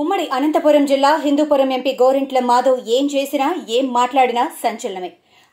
ఉమ్మడి అనంతపురం జిల్లా హిందూపురం ఎంపీ గోరింట్ల మాధవ్ ఏం చేసినా ఏం మాట్లాడినా సంచలనమే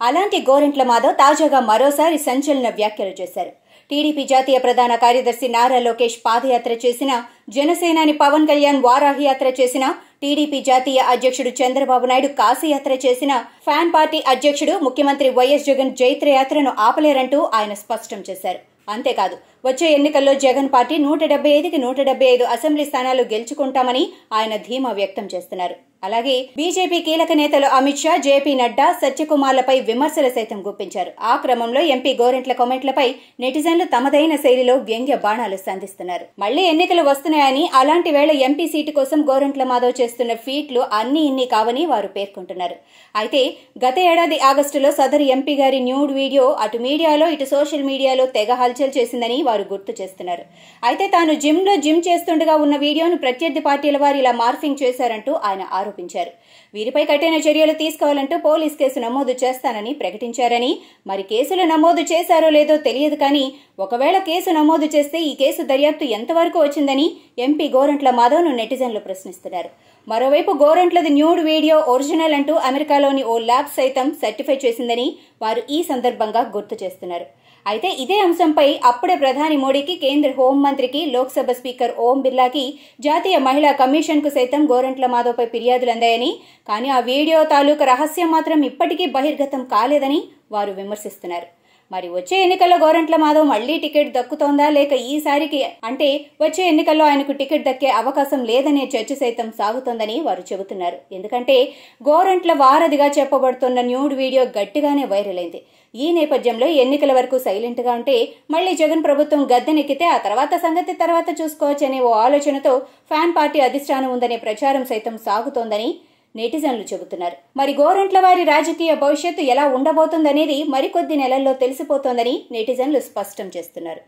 అలాంటి గోరింట్ల మాధవ్ తాజాగా మరోసారి సంచలన వ్యాఖ్యలు చేశారు టీడీపీ జాతీయ ప్రధాన కార్యదర్శి నారా లోకేష్ పాదయాత్ర చేసిన జనసేనాని పవన్ కళ్యాణ్ వారాహి యాత్ర చేసిన టీడీపీ జాతీయ అధ్యక్షుడు చంద్రబాబు నాయుడు కాశీయాత్ర చేసిన ఫ్యాన్ పార్టీ అధ్యక్షుడు ముఖ్యమంత్రి వైఎస్ జగన్ జైత్రయాత్రను ఆపలేరంటూ ఆయన స్పష్టం చేశారు అంతేకాదు వచ్చే ఎన్నికల్లో జగన్ పార్టీ నూట డెబ్బై ఐదుకి నూట డెబ్బై ఐదు అసెంబ్లీ స్థానాలు గెలుచుకుంటామని ఆయన ధీమా వ్యక్తం చేస్తున్నారు అలాగే బీజేపీ కీలక నేతలు అమిత్ షా జేపీ నడ్డా సత్యకుమార్లపై విమర్శలు సైతం గుప్పించారు ఆ క్రమంలో ఎంపీ గోరెంట్ల కామెంట్లపై నెటిజన్లు తమదైన శైలిలో వ్యంగ్య బాణాలు సంధిస్తున్నారు మళ్లీ ఎన్నికలు వస్తున్నాయని అలాంటి వేళ ఎంపీ సీటు కోసం గోరెంట్ల మాధవ్ చేస్తున్న ఫీట్లు అన్ని ఇన్ని కావని వారు పేర్కొంటున్నారు అయితే గత ఏడాది ఆగస్టులో సదరు ఎంపీ గారి న్యూడ్ వీడియో అటు మీడియాలో ఇటు సోషల్ మీడియాలో తెగ హల్చల్ చేసిందని వారు గుర్తు చేస్తున్నారు అయితే తాను జిమ్లో జిమ్ చేస్తుండగా ఉన్న వీడియోను ప్రత్యర్థి పార్టీల వారు ఇలా మార్ఫింగ్ చేశారంటూ ఆయన ఆరోపించారు ఆరోపించారు వీరిపై కఠిన చర్యలు తీసుకోవాలంటూ పోలీస్ కేసు నమోదు చేస్తానని ప్రకటించారని మరి కేసులు నమోదు చేశారో లేదో తెలియదు కానీ ఒకవేళ కేసు నమోదు చేస్తే ఈ కేసు దర్యాప్తు ఎంతవరకు వచ్చిందని ఎంపీ గోరంట్ల మాధవ్ను నెటిజన్లు ప్రశ్నిస్తున్నారు మరోవైపు గోరంట్లది న్యూడ్ వీడియో ఒరిజినల్ అంటూ అమెరికాలోని ఓ ల్యాబ్ సైతం సర్టిఫై చేసిందని వారు ఈ సందర్భంగా గుర్తు చేస్తున్నారు అయితే ఇదే అంశంపై అప్పుడే ప్రధాని మోడీకి కేంద్ర హోంమంత్రికి లోక్సభ స్పీకర్ ఓం బిర్లాకి జాతీయ మహిళా కమిషన్కు సైతం గోరంట్ల మాధవ్పై ఫిర్యాదులు అందాయని కానీ ఆ వీడియో తాలూకు రహస్యం మాత్రం ఇప్పటికీ బహిర్గతం కాలేదని వారు విమర్శిస్తున్నారు మరి వచ్చే ఎన్నికల్లో గోరంట్ల మాధవ్ మళ్లీ టికెట్ దక్కుతోందా లేక ఈసారికి అంటే వచ్చే ఎన్నికల్లో ఆయనకు టికెట్ దక్కే అవకాశం లేదనే చర్చ సైతం సాగుతోందని వారు చెబుతున్నారు ఎందుకంటే గోరంట్ల వారధిగా చెప్పబడుతున్న న్యూడ్ వీడియో గట్టిగానే వైరల్ అయింది ఈ నేపథ్యంలో ఎన్నికల వరకు సైలెంట్గా ఉంటే మళ్లీ జగన్ ప్రభుత్వం గద్దెనెక్కితే ఆ తర్వాత సంగతి తర్వాత చూసుకోవచ్చనే ఓ ఆలోచనతో ఫ్యాన్ పార్టీ అధిష్టానం ఉందనే ప్రచారం సైతం సాగుతోందని నెటిజన్లు చెబుతున్నారు మరి గోరంట్ల వారి రాజకీయ భవిష్యత్తు ఎలా ఉండబోతుందనేది మరికొద్ది నెలల్లో తెలిసిపోతోందని నెటిజన్లు స్పష్టం చేస్తున్నారు